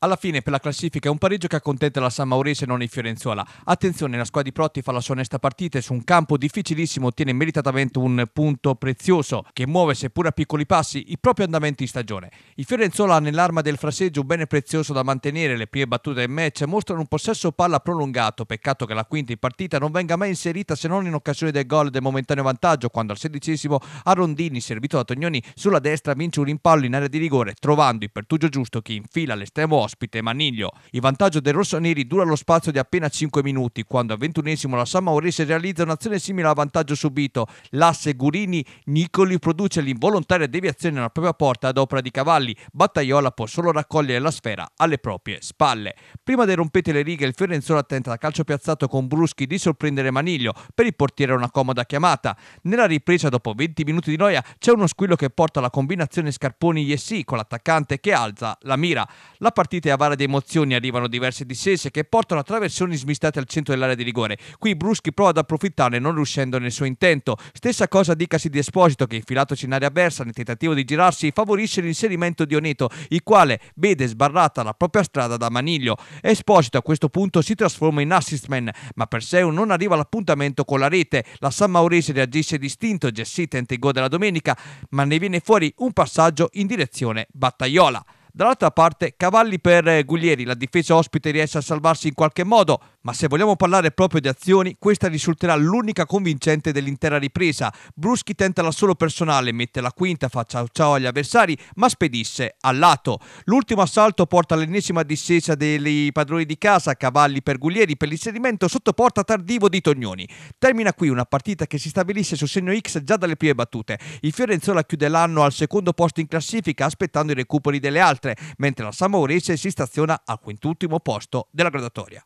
Alla fine per la classifica è un pareggio che accontenta la San Maurice e non il Fiorenzuola. Attenzione, la squadra di Protti fa la sua onesta partita e su un campo difficilissimo ottiene meritatamente un punto prezioso che muove, seppur a piccoli passi, i propri andamenti in stagione. Il Fiorenzuola ha nell'arma del fraseggio un bene prezioso da mantenere, le prime battute del match mostrano un possesso palla prolungato, peccato che la quinta in partita non venga mai inserita se non in occasione del gol del momentaneo vantaggio quando al sedicesimo Arondini, servito da Tognoni, sulla destra vince un rimpallo in area di rigore, trovando il pertugio giusto che infila all'estremo ospite Maniglio. Il vantaggio dei rossoneri dura lo spazio di appena 5 minuti, quando al ventunesimo la San Maurese realizza un'azione simile al vantaggio subito. L'asse Gurini-Nicoli produce l'involontaria deviazione alla propria porta ad opera di Cavalli. Battaiola può solo raccogliere la sfera alle proprie spalle. Prima dei rompete le righe, il Fiorenzuola tenta da calcio piazzato con Bruschi di sorprendere Maniglio. Per il portiere una comoda chiamata. Nella ripresa, dopo 20 minuti di noia, c'è uno squillo che porta la combinazione Scarponi-Yessi con l'attaccante che alza la mira. La partita partite avara di emozioni arrivano diverse discese che portano a traversioni smistate al centro dell'area di rigore. Qui Bruschi prova ad approfittarne non riuscendo nel suo intento. Stessa cosa dicasi di Esposito che infilatoci in area avversa nel tentativo di girarsi favorisce l'inserimento di Oneto, il quale vede sbarrata la propria strada da Maniglio. Esposito a questo punto si trasforma in assist man, ma Perseu non arriva all'appuntamento con la rete. La San Maurese reagisce distinto, Gessi tenta il gol della domenica, ma ne viene fuori un passaggio in direzione Battaiola. Dall'altra parte, cavalli per Guglieri, la difesa ospite riesce a salvarsi in qualche modo, ma se vogliamo parlare proprio di azioni, questa risulterà l'unica convincente dell'intera ripresa. Bruschi tenta la solo personale, mette la quinta, fa ciao ciao agli avversari, ma spedisce al lato. L'ultimo assalto porta all'ennesima discesa dei padroni di casa, cavalli per Guglieri per l'inserimento sotto porta tardivo di Tognoni. Termina qui una partita che si stabilisce sul segno X già dalle prime battute. Il Fiorenzola chiude l'anno al secondo posto in classifica aspettando i recuperi delle altre, mentre la Samorese si staziona al quintultimo posto della graduatoria.